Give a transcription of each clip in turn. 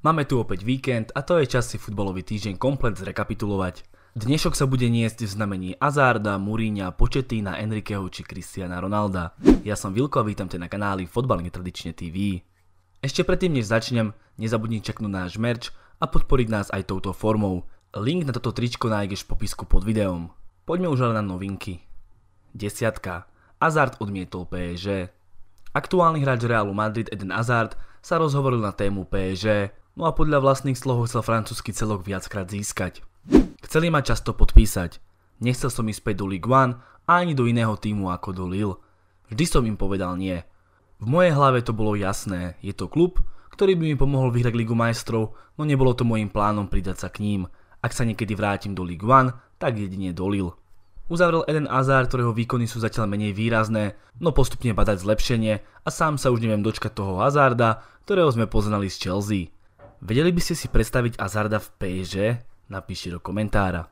Máme tu opäť víkend a to je čas si futbalový týždeň komplet zrekapitulovať. Dnešok sa bude niesť v znamení Azarda, Muríňa, Početína, Enriqueho či Cristiana Ronalda. Ja som Vilko a vítam ťa na kanáli Fotbal netradične TV. Ešte predtým, než začnem, nezabudni čaknúť náš merch a podporiť nás aj touto formou. Link na toto tričko nájdeš v popisku pod videom. Poďme už ale na novinky. Desiatka. Hazard odmietol PSG. Aktuálny hráč Realu Madrid Eden Hazard sa rozhovoril na tému PSG no a podľa vlastných slohov chcel francúzsky celok viackrát získať. Chceli ma často podpísať. Nechcel som ísť späť do Ligue 1 a ani do iného týmu ako do Lille. Vždy som im povedal nie. V mojej hlave to bolo jasné, je to klub, ktorý by mi pomohol vyhrať Ligu majstrov, no nebolo to môjim plánom pridať sa k ním. Ak sa niekedy vrátim do Ligue 1, tak jedine do Lille. Uzavrel Eden Hazard, ktorého výkony sú zatiaľ menej výrazné, no postupne badať zlepšenie a sám sa už neviem dočkať toho Hazarda, ktorého sme poznali z Chelsea. Vedeli by ste si predstaviť Azarda v PSG? Napíšte do komentára.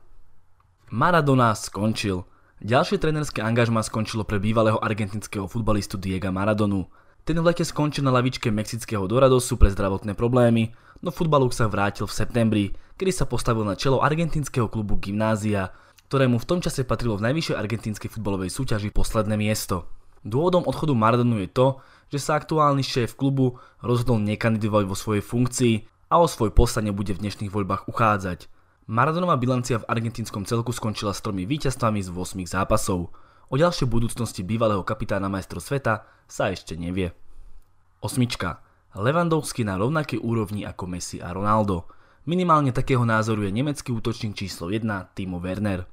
Maradona skončil. Ďalšie trenerské angažma skončilo pre bývalého argentinského futbalistu Diega Maradonu. Ten v lete skončil na lavičke mexického Doradosu pre zdravotné problémy, no futbalu sa vrátil v septembri, kedy sa postavil na čelo argentinského klubu Gymnázia, ktorému v tom čase patrilo v najvyššej argentínskej futbalovej súťaži posledné miesto. Dôvodom odchodu Maradonu je to, že sa aktuálny šéf klubu rozhodol nekandidovať vo svojej funkcii a o svoj post bude nebude v dnešných voľbách uchádzať. Maradonová bilancia v argentínskom celku skončila s tromi víťazstvami z 8 zápasov. O ďalšej budúcnosti bývalého kapitána majstro sveta sa ešte nevie. Osmička. Levandovský na rovnakej úrovni ako Messi a Ronaldo. Minimálne takého názoru je nemecký útočník číslo 1 Timo Werner.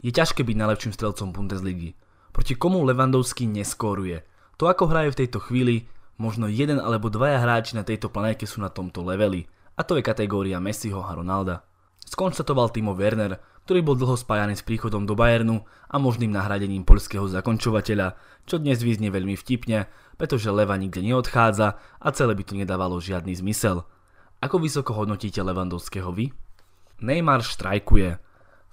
Je ťažké byť najlepším strelcom Bundesligy. Proti komu Levandovský neskóruje. To ako hraje v tejto chvíli, možno jeden alebo dvaja hráči na tejto planéte sú na tomto leveli – a to je kategória Messiho a Ronalda. Skonštatoval Timo Werner, ktorý bol dlho spájany s príchodom do Bayernu a možným nahradením poľského zakončovateľa, čo dnes vyznie veľmi vtipne, pretože Leva nikde neodchádza a celé by to nedávalo žiadny zmysel. Ako vysoko hodnotíte Levandovského vy? Neymar štrajkuje.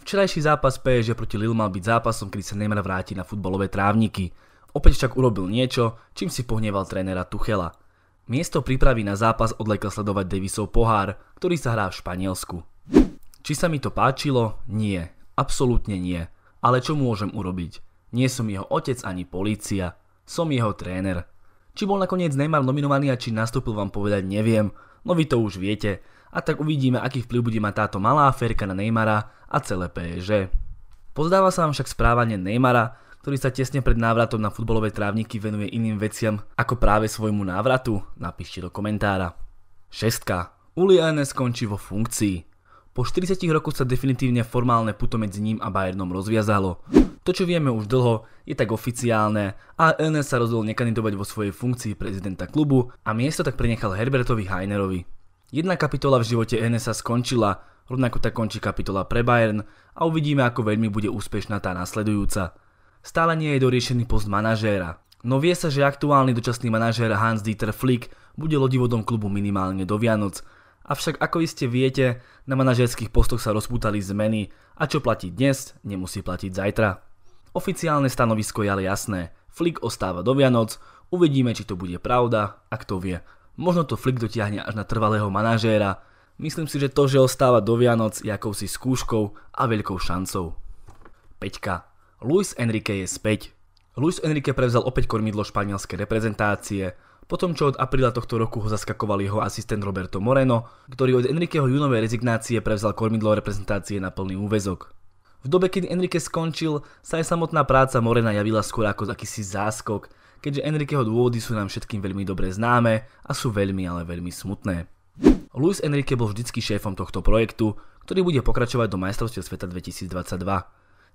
Včerajší zápas PSG proti Lille mal byť zápasom, kedy sa Neymar vráti na futbalové trávniky. Opäť však urobil niečo, čím si pohneval trénera Tuchela – Miesto prípravy na zápas odlekla sledovať Davisov pohár, ktorý sa hrá v Španielsku. Či sa mi to páčilo? Nie. Absolútne nie. Ale čo môžem urobiť? Nie som jeho otec ani polícia. Som jeho tréner. Či bol nakoniec Neymar nominovaný a či nastúpil vám povedať neviem, no vy to už viete. A tak uvidíme, aký vplyv bude mať táto malá aférka na Neymara a celé PSG. Pozdáva sa vám však správanie Neymara, ktorý sa tesne pred návratom na futbalové trávniky venuje iným veciam ako práve svojmu návratu, napíšte do komentára. 6. Uliane skončí vo funkcii. Po 40 rokoch sa definitívne formálne puto medzi ním a Bayernom rozviazalo. To, čo vieme už dlho, je tak oficiálne a NS sa rozhodol nekandidovať vo svojej funkcii prezidenta klubu a miesto tak prenechal Herbertovi Heinerovi. Jedna kapitola v živote sa skončila, rovnako tak končí kapitola pre Bayern a uvidíme, ako veľmi bude úspešná tá nasledujúca stále nie je doriešený post manažéra. No vie sa, že aktuálny dočasný manažér Hans-Dieter Flick bude lodivodom klubu minimálne do Vianoc. Avšak ako iste viete, na manažerských postoch sa rozpútali zmeny a čo platí dnes, nemusí platiť zajtra. Oficiálne stanovisko je ale jasné. Flick ostáva do Vianoc, uvidíme či to bude pravda a kto vie. Možno to Flick dotiahne až na trvalého manažéra. Myslím si, že to, že ostáva do Vianoc je akousi skúškou a veľkou šancou. Peťka Luis Enrique je späť. Luis Enrique prevzal opäť kormidlo španielskej reprezentácie, potom čo od apríla tohto roku ho zaskakoval jeho asistent Roberto Moreno, ktorý od Enriqueho junovej rezignácie prevzal kormidlo reprezentácie na plný úvezok. V dobe, kedy Enrique skončil, sa aj samotná práca Morena javila skôr ako akýsi záskok, keďže Enriqueho dôvody sú nám všetkým veľmi dobre známe a sú veľmi, ale veľmi smutné. Luis Enrique bol vždycky šéfom tohto projektu, ktorý bude pokračovať do majstrovstiev sveta 2022.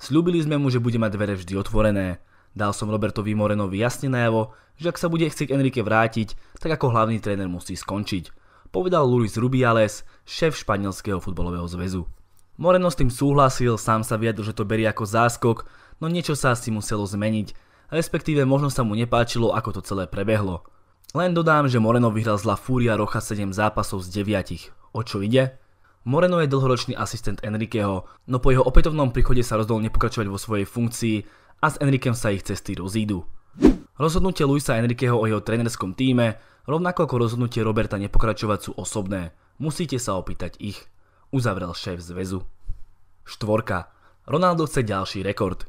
Sľúbili sme mu, že bude mať dvere vždy otvorené. Dal som Robertovi Morenovi jasne najavo, že ak sa bude chcieť Enrique vrátiť, tak ako hlavný tréner musí skončiť. Povedal Luis Rubiales, šéf španielského futbolového zväzu. Moreno s tým súhlasil, sám sa vyjadril, že to berie ako záskok, no niečo sa asi muselo zmeniť, respektíve možno sa mu nepáčilo, ako to celé prebehlo. Len dodám, že Moreno vyhral z La Furia Rocha 7 zápasov z 9. O čo ide? Moreno je dlhoročný asistent Enriqueho, no po jeho opätovnom príchode sa rozhodol nepokračovať vo svojej funkcii a s Enriquem sa ich cesty rozídu. Rozhodnutie Luisa Enriqueho o jeho trénerskom týme, rovnako ako rozhodnutie Roberta nepokračovať sú osobné. Musíte sa opýtať ich. Uzavrel šéf zväzu. Štvorka. Ronaldo chce ďalší rekord.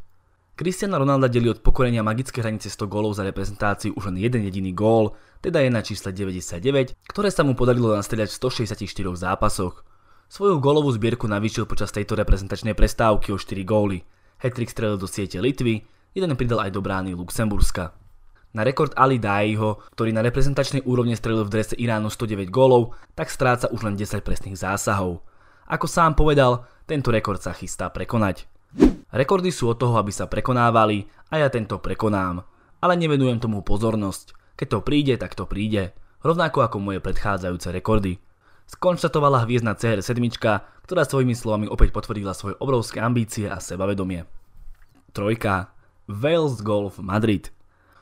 Cristiano Ronaldo delí od pokorenia magické hranice 100 gólov za reprezentáciu už len jeden jediný gól, teda je na čísle 99, ktoré sa mu podarilo nastrieľať v 164 zápasoch. Svoju golovú zbierku navýšil počas tejto reprezentačnej prestávky o 4 góly. Hetrik strelil do siete Litvy, jeden pridal aj do brány Luxemburska. Na rekord Ali Daiho, ktorý na reprezentačnej úrovne strelil v drese Iránu 109 gólov, tak stráca už len 10 presných zásahov. Ako sám povedal, tento rekord sa chystá prekonať. Rekordy sú od toho, aby sa prekonávali a ja tento prekonám. Ale nevenujem tomu pozornosť. Keď to príde, tak to príde. Rovnako ako moje predchádzajúce rekordy skonštatovala hviezdna CR7, ktorá svojimi slovami opäť potvrdila svoje obrovské ambície a sebavedomie. Trojka. Wales Golf Madrid.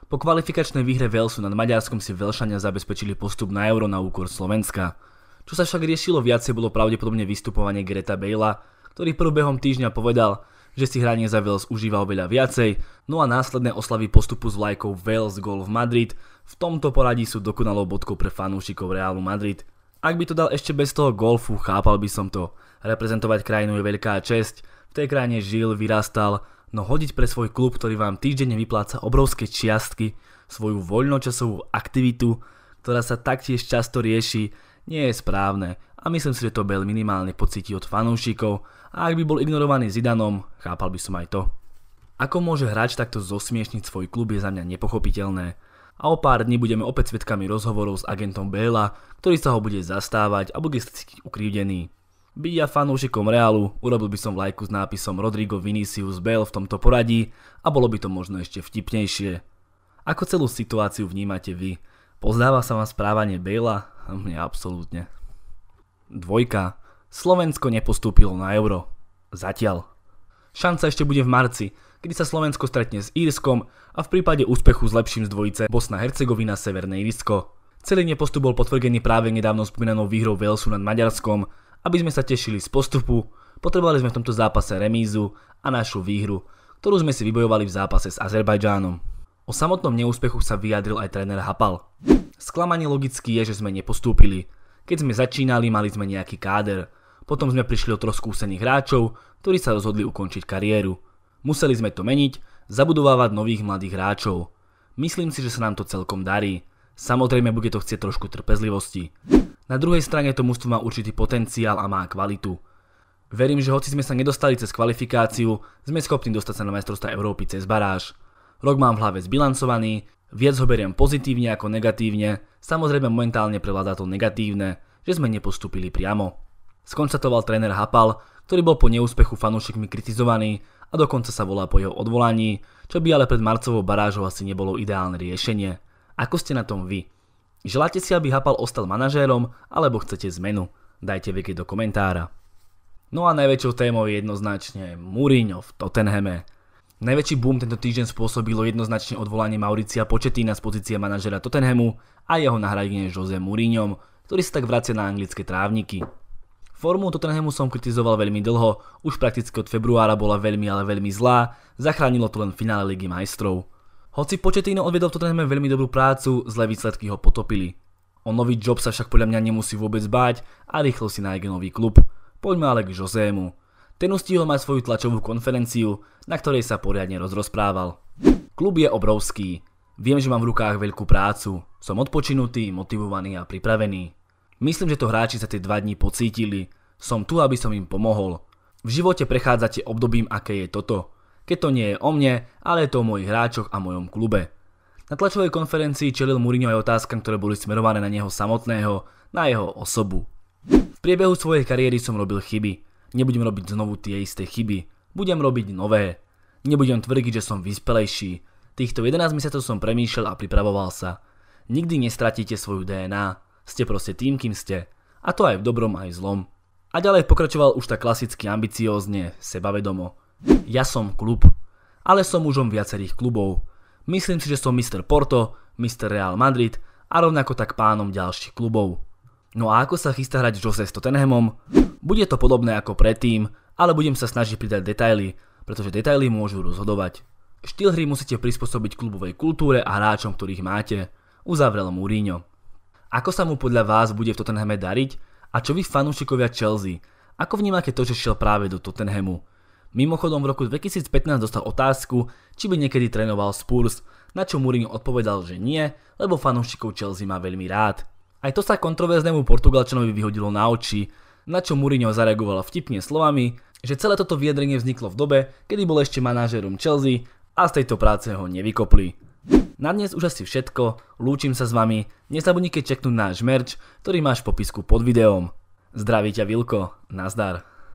Po kvalifikačnej výhre Walesu nad Maďarskom si Velšania zabezpečili postup na euro na úkor Slovenska. Čo sa však riešilo viacej bolo pravdepodobne vystupovanie Greta Bale, ktorý prvbehom týždňa povedal, že si hranie za Wales užíva oveľa viacej, no a následné oslavy postupu s vlajkou Wales Golf Madrid v tomto poradí sú dokonalou bodkou pre fanúšikov Realu Madrid, ak by to dal ešte bez toho golfu, chápal by som to. Reprezentovať krajinu je veľká česť, v tej krajine žil, vyrastal, no hodiť pre svoj klub, ktorý vám týždenne vypláca obrovské čiastky, svoju voľnočasovú aktivitu, ktorá sa taktiež často rieši, nie je správne a myslím si, že to Bell minimálne pocíti od fanúšikov a ak by bol ignorovaný Zidanom, chápal by som aj to. Ako môže hráč takto zosmiešniť svoj klub je za mňa nepochopiteľné a o pár dní budeme opäť svetkami rozhovorov s agentom Béla, ktorý sa ho bude zastávať a bude sa cítiť ukrivdený. Byť ja fanúšikom reálu urobil by som lajku s nápisom Rodrigo Vinicius Bale v tomto poradí a bolo by to možno ešte vtipnejšie. Ako celú situáciu vnímate vy? Pozdáva sa vám správanie Bela? Mne absolútne. Dvojka. Slovensko nepostúpilo na euro. Zatiaľ. Šanca ešte bude v marci, kedy sa Slovensko stretne s Írskom a v prípade úspechu s lepším z dvojice Bosna-Hercegovina Severné Írsko. Celý nepostup bol potvrdený práve nedávno spomínanou výhrou Walesu nad Maďarskom. Aby sme sa tešili z postupu, potrebovali sme v tomto zápase remízu a našu výhru, ktorú sme si vybojovali v zápase s Azerbajdžánom. O samotnom neúspechu sa vyjadril aj tréner Hapal. Sklamanie logicky je, že sme nepostúpili. Keď sme začínali, mali sme nejaký káder. Potom sme prišli o troch skúsených hráčov, ktorí sa rozhodli ukončiť kariéru. Museli sme to meniť, zabudovávať nových mladých hráčov. Myslím si, že sa nám to celkom darí. Samozrejme bude to chcieť trošku trpezlivosti. Na druhej strane to mužstvo má určitý potenciál a má kvalitu. Verím, že hoci sme sa nedostali cez kvalifikáciu, sme schopní dostať sa na majstrovstvá Európy cez baráž. Rok mám v hlave zbilancovaný, viac ho beriem pozitívne ako negatívne, samozrejme momentálne prevláda to negatívne, že sme nepostúpili priamo. Skonštatoval tréner Hapal, ktorý bol po neúspechu fanúšikmi kritizovaný a dokonca sa volá po jeho odvolaní, čo by ale pred marcovou barážou asi nebolo ideálne riešenie. Ako ste na tom vy? Želáte si, aby Hapal ostal manažérom, alebo chcete zmenu? Dajte vedieť do komentára. No a najväčšou témou je jednoznačne Mourinho v Tottenhame. Najväčší boom tento týždeň spôsobilo jednoznačne odvolanie Mauricia Početína z pozície manažera Tottenhamu a jeho nahradenie Jose Mourinho, ktorý sa tak vracia na anglické trávniky. Formu Tottenhamu som kritizoval veľmi dlho, už prakticky od februára bola veľmi ale veľmi zlá, zachránilo to len finále Ligy majstrov. Hoci Početino odvedol v Tottenhame veľmi dobrú prácu, zlé výsledky ho potopili. O nový job sa však podľa mňa nemusí vôbec báť a rýchlo si nájde nový klub. Poďme ale k Josému. Ten ustihol mať svoju tlačovú konferenciu, na ktorej sa poriadne rozrozprával. Klub je obrovský. Viem, že mám v rukách veľkú prácu. Som odpočinutý, motivovaný a pripravený. Myslím, že to hráči sa tie dva dní pocítili. Som tu, aby som im pomohol. V živote prechádzate obdobím, aké je toto. Keď to nie je o mne, ale je to o mojich hráčoch a mojom klube. Na tlačovej konferencii čelil Mourinho aj otázkam, ktoré boli smerované na neho samotného, na jeho osobu. V priebehu svojej kariéry som robil chyby. Nebudem robiť znovu tie isté chyby. Budem robiť nové. Nebudem tvrdiť, že som vyspelejší. Týchto 11 mesiacov som premýšľal a pripravoval sa. Nikdy nestratíte svoju DNA. Ste proste tým, kým ste. A to aj v dobrom, aj v zlom. A ďalej pokračoval už tak klasicky ambiciózne, sebavedomo. Ja som klub, ale som mužom viacerých klubov. Myslím si, že som Mr. Porto, Mr. Real Madrid a rovnako tak pánom ďalších klubov. No a ako sa chystá hrať Jose s Tottenhamom? Bude to podobné ako predtým, ale budem sa snažiť pridať detaily, pretože detaily môžu rozhodovať. Štýl hry musíte prispôsobiť klubovej kultúre a hráčom, ktorých máte, uzavrel Mourinho. Ako sa mu podľa vás bude v Tottenhame dariť? A čo vy fanúšikovia Chelsea? Ako vnímate to, že šiel práve do Tottenhamu? Mimochodom v roku 2015 dostal otázku, či by niekedy trénoval Spurs, na čo Mourinho odpovedal, že nie, lebo fanúšikov Chelsea má veľmi rád. Aj to sa kontroverznému Portugalčanovi vyhodilo na oči, na čo Mourinho zareagoval vtipne slovami, že celé toto vyjadrenie vzniklo v dobe, kedy bol ešte manažérom Chelsea a z tejto práce ho nevykopli. Na dnes už asi všetko, lúčim sa s vami, nezabudnite čeknúť náš merch, ktorý máš v popisku pod videom. Zdraví ťa Vilko, nazdar.